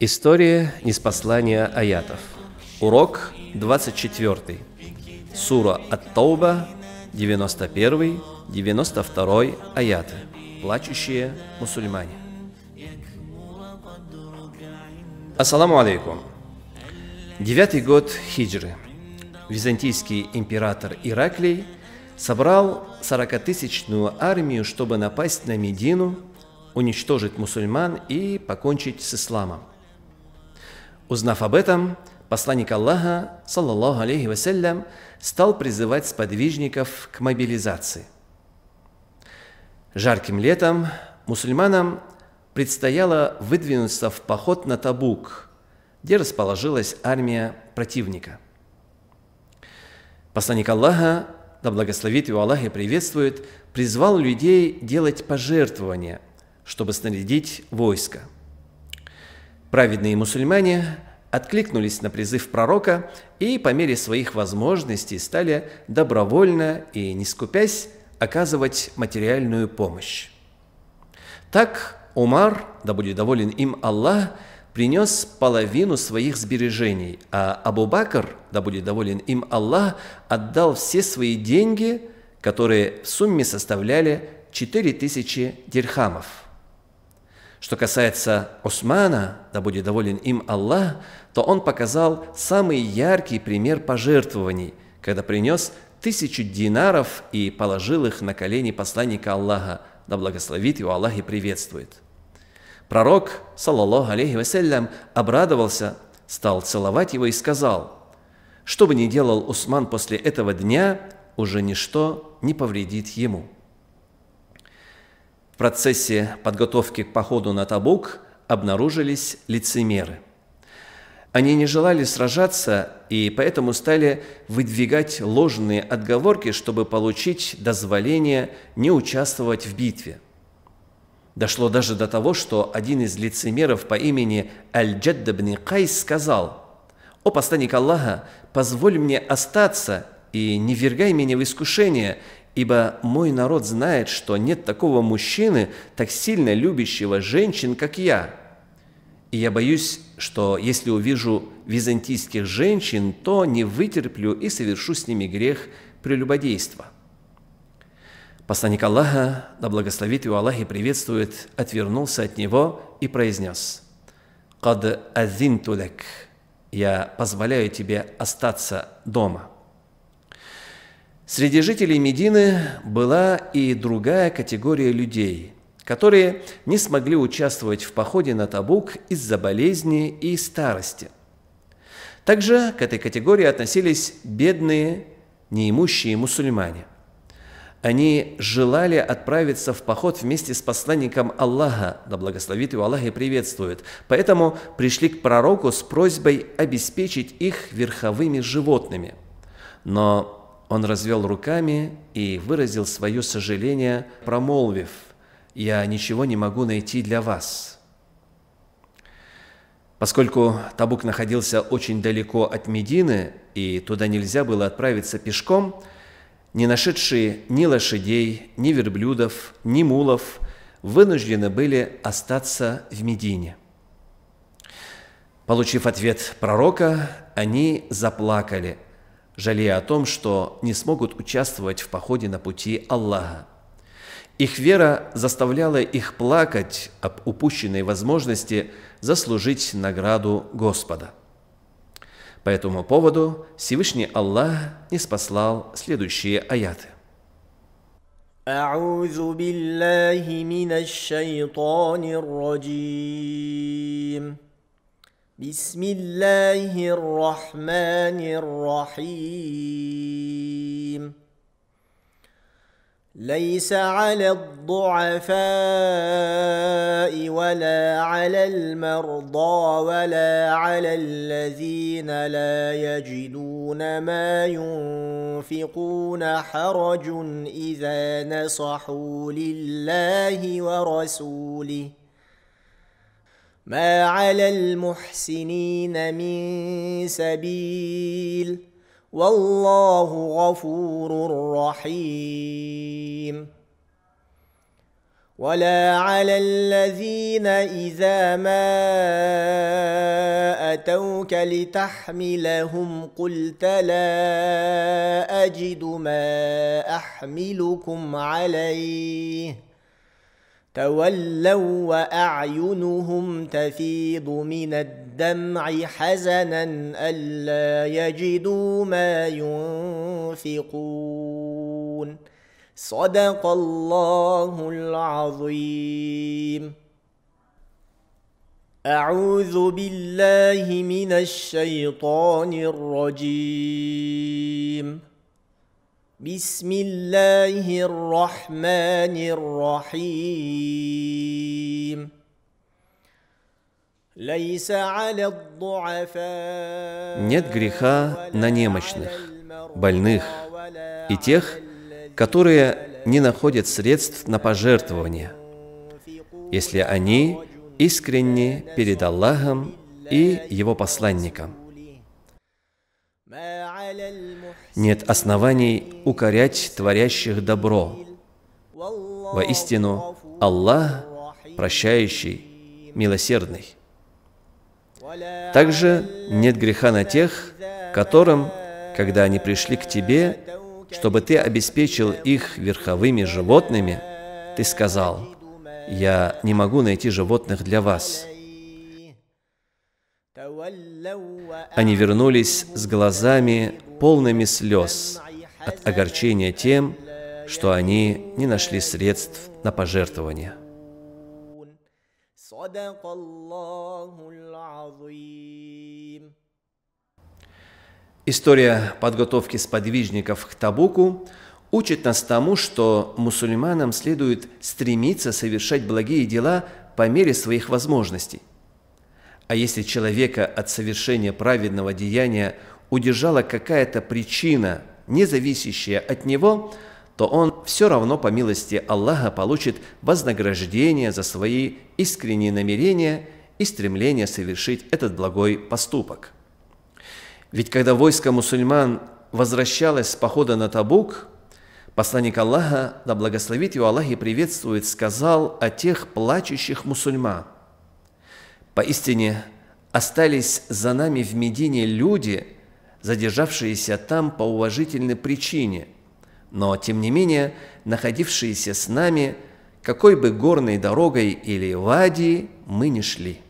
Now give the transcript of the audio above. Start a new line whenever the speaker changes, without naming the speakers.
История неспослания аятов. Урок 24. Сура Ат-Тауба, 91-92 аяты. Плачущие мусульмане. Ассаламу алейкум. Девятый год хиджры. Византийский император Ираклий собрал 40-тысячную армию, чтобы напасть на Медину, уничтожить мусульман и покончить с исламом – Узнав об этом, посланник Аллаха, саллаллаху алейхи вассалям, стал призывать сподвижников к мобилизации. Жарким летом мусульманам предстояло выдвинуться в поход на Табук, где расположилась армия противника. Посланник Аллаха, да благословит его Аллах и приветствует, призвал людей делать пожертвования, чтобы снарядить войско – Праведные мусульмане откликнулись на призыв пророка и по мере своих возможностей стали добровольно и не скупясь оказывать материальную помощь. Так Умар, да будет доволен им Аллах, принес половину своих сбережений, а Абу Бакр, да будет доволен им Аллах, отдал все свои деньги, которые в сумме составляли 4000 дирхамов – что касается Османа, да будет доволен им Аллах, то он показал самый яркий пример пожертвований, когда принес тысячу динаров и положил их на колени посланника Аллаха, да благословит его Аллах и приветствует. Пророк, саллаллаху алейхи вассалям, обрадовался, стал целовать его и сказал, «Что бы ни делал Усман после этого дня, уже ничто не повредит ему». В процессе подготовки к походу на Табук обнаружились лицемеры. Они не желали сражаться и поэтому стали выдвигать ложные отговорки, чтобы получить дозволение не участвовать в битве. Дошло даже до того, что один из лицемеров по имени Аль-Джаддабни Кайс сказал «О посланник Аллаха, позволь мне остаться и не ввергай меня в искушение, Ибо мой народ знает, что нет такого мужчины, так сильно любящего женщин, как я. И я боюсь, что если увижу византийских женщин, то не вытерплю и совершу с ними грех прелюбодейства». Посланник Аллаха, да благословит его Аллах и приветствует, отвернулся от него и произнес «Кад азин тулек» «Я позволяю тебе остаться дома». Среди жителей Медины была и другая категория людей, которые не смогли участвовать в походе на Табук из-за болезни и старости. Также к этой категории относились бедные, неимущие мусульмане. Они желали отправиться в поход вместе с посланником Аллаха, да благословит его Аллах и приветствует, поэтому пришли к пророку с просьбой обеспечить их верховыми животными. Но он развел руками и выразил свое сожаление, промолвив, «Я ничего не могу найти для вас». Поскольку Табук находился очень далеко от Медины, и туда нельзя было отправиться пешком, не нашедшие ни лошадей, ни верблюдов, ни мулов вынуждены были остаться в Медине. Получив ответ пророка, они заплакали – жалея о том, что не смогут участвовать в походе на пути Аллаха. Их вера заставляла их плакать об упущенной возможности заслужить награду Господа. По этому поводу Всевышний Аллах не спаслал следующие аяты.
بسم الله الرحمن الرحيم ليس على الضعفاء ولا على المرضى ولا على الذين لا يجدون ما ينفقون حرج اذا نصحوا لله ورسوله ما على المحسنين من سبيل والله غفور رحيم ولا على الذين اذا ما اتوك لتحملهم قلت لا اجد ما احملكم عليه تولوا واعينهم تفيض من الدمع حزنا الا يجدوا ما ينفقون صدق الله العظيم اعوذ بالله من الشيطان الرجيم بسم الله الرحمن الرحيم
Нет греха на немощных, больных и тех, которые не находят средств на пожертвование, если они искренне перед Аллахом и Его посланником – нет оснований укорять творящих добро. Воистину, Аллах прощающий, милосердный. Также нет греха на тех, которым, когда они пришли к тебе, чтобы ты обеспечил их верховыми животными, ты сказал, «Я не могу найти животных для вас». Они вернулись с глазами, полными слез от огорчения тем, что они не нашли средств на пожертвование. История подготовки сподвижников к Табуку учит нас тому, что мусульманам следует стремиться совершать благие дела по мере своих возможностей – а если человека от совершения праведного деяния удержала какая-то причина, не зависящая от него, то он все равно по милости Аллаха получит вознаграждение за свои искренние намерения и стремление совершить этот благой поступок. Ведь когда войско мусульман возвращалось с похода на Табук, посланник Аллаха, да благословит его Аллах и приветствует, сказал о тех плачущих мусульман – Поистине, остались за нами в Медине люди, задержавшиеся там по уважительной причине, но, тем не менее, находившиеся с нами, какой бы горной дорогой или вадии мы ни шли.